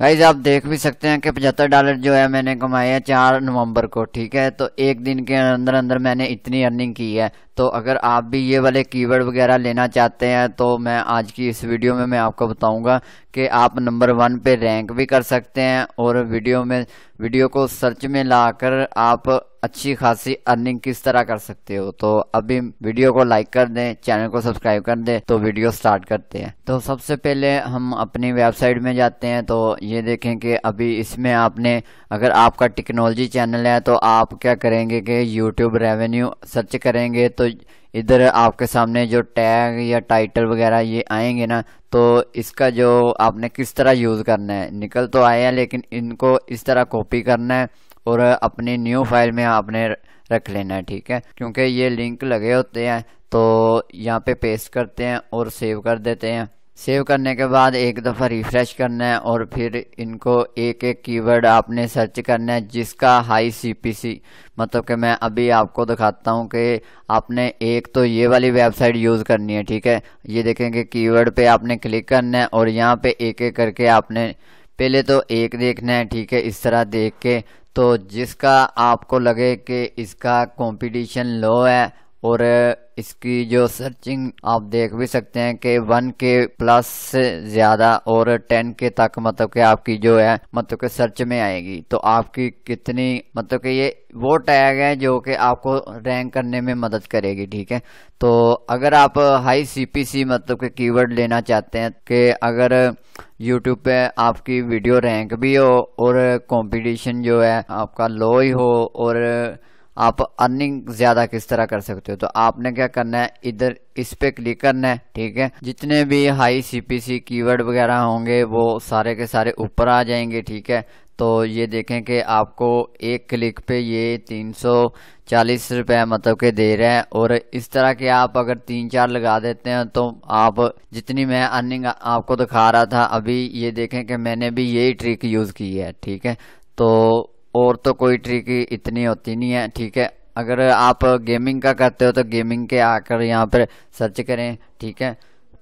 guys आप देख भी सकते हैं कि पचहत्तर डॉलर जो है मैंने कमाए हैं चार नवंबर को ठीक है तो एक दिन के अंदर अंदर मैंने इतनी अर्निंग की है तो अगर आप भी ये वाले कीवर्ड वगैरह लेना चाहते हैं तो मैं आज की इस वीडियो में मैं आपको बताऊंगा कि आप नंबर वन पे रैंक भी कर सकते हैं और वीडियो में वीडियो को सर्च में लाकर आप अच्छी खासी अर्निंग किस तरह कर सकते हो तो अभी वीडियो को लाइक कर दें चैनल को सब्सक्राइब कर दें तो वीडियो स्टार्ट करते हैं तो सबसे पहले हम अपनी वेबसाइट में जाते हैं तो ये देखें कि अभी इसमें आपने अगर आपका टेक्नोलॉजी चैनल है तो आप क्या करेंगे कि यूट्यूब रेवेन्यू सर्च करेंगे तो इधर आपके सामने जो टैग या टाइटल वगैरह ये आएंगे ना तो इसका जो आपने किस तरह यूज़ करना है निकल तो आए हैं लेकिन इनको इस तरह कॉपी करना है और अपनी न्यू फाइल में आपने रख लेना है ठीक है क्योंकि ये लिंक लगे होते हैं तो यहाँ पे पेस्ट करते हैं और सेव कर देते हैं सेव करने के बाद एक दफ़ा रिफ़्रेश करना है और फिर इनको एक एक कीवर्ड आपने सर्च करना है जिसका हाई सीपीसी मतलब कि मैं अभी आपको दिखाता हूँ कि आपने एक तो ये वाली वेबसाइट यूज़ करनी है ठीक है ये देखेंगे कीवर्ड पे आपने क्लिक करना है और यहाँ पे एक एक करके आपने पहले तो एक देखना है ठीक है इस तरह देख के तो जिसका आपको लगे कि इसका कॉम्पिटिशन लो है और इसकी जो सर्चिंग आप देख भी सकते हैं कि वन के प्लस से ज़्यादा और टेन के तक मतलब कि आपकी जो है मतलब कि सर्च में आएगी तो आपकी कितनी मतलब कि ये वो टैग है जो कि आपको रैंक करने में मदद करेगी ठीक है तो अगर आप हाई सीपीसी मतलब कि कीवर्ड लेना चाहते हैं कि अगर यूट्यूब पे आपकी वीडियो रैंक भी हो और कंपटीशन जो है आपका लो ही हो और आप अर्निंग ज़्यादा किस तरह कर सकते हो तो आपने क्या करना है इधर इस पे क्लिक करना है ठीक है जितने भी हाई सीपीसी कीवर्ड वगैरह होंगे वो सारे के सारे ऊपर आ जाएंगे ठीक है तो ये देखें कि आपको एक क्लिक पे ये तीन सौ चालीस रुपए मतलब के दे रहे हैं और इस तरह के आप अगर तीन चार लगा देते हैं तो आप जितनी मैं अर्निंग आपको दिखा रहा था अभी ये देखें कि मैंने भी यही ट्रिक यूज़ की है ठीक है तो और तो कोई ट्रिक इतनी होती नहीं है ठीक है अगर आप गेमिंग का करते हो तो गेमिंग के आकर यहाँ पर सर्च करें ठीक है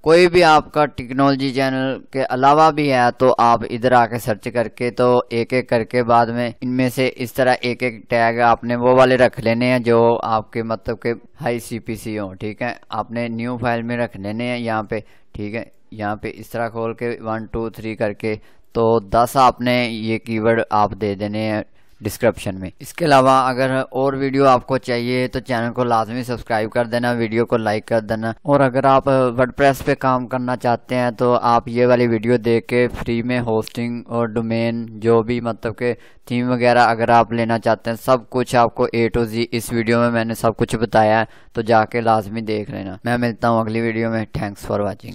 कोई भी आपका टेक्नोलॉजी चैनल के अलावा भी है तो आप इधर आके सर्च करके तो एक एक करके बाद में इनमें से इस तरह एक एक टैग आपने वो वाले रख लेने हैं जो आपके मतलब के हाई सीपीसी हो ठीक है आपने न्यू फाइल में रख लेने हैं यहाँ पे ठीक है यहाँ पे इस तरह खोल के वन टू थ्री करके तो दस आपने ये कीवर्ड आप दे देने हैं डिस्क्रिप्शन में इसके अलावा अगर और वीडियो आपको चाहिए तो चैनल को लाजमी सब्सक्राइब कर देना वीडियो को लाइक कर देना और अगर आप वर्डप्रेस पे काम करना चाहते हैं तो आप ये वाली वीडियो देख के फ्री में होस्टिंग और डोमेन जो भी मतलब के थीम वगैरह अगर आप लेना चाहते हैं सब कुछ आपको ए टू जी इस वीडियो में मैंने सब कुछ बताया है तो जाके लाजमी देख लेना मैं मिलता हूँ अगली वीडियो में थैंक्स फॉर वॉचिंग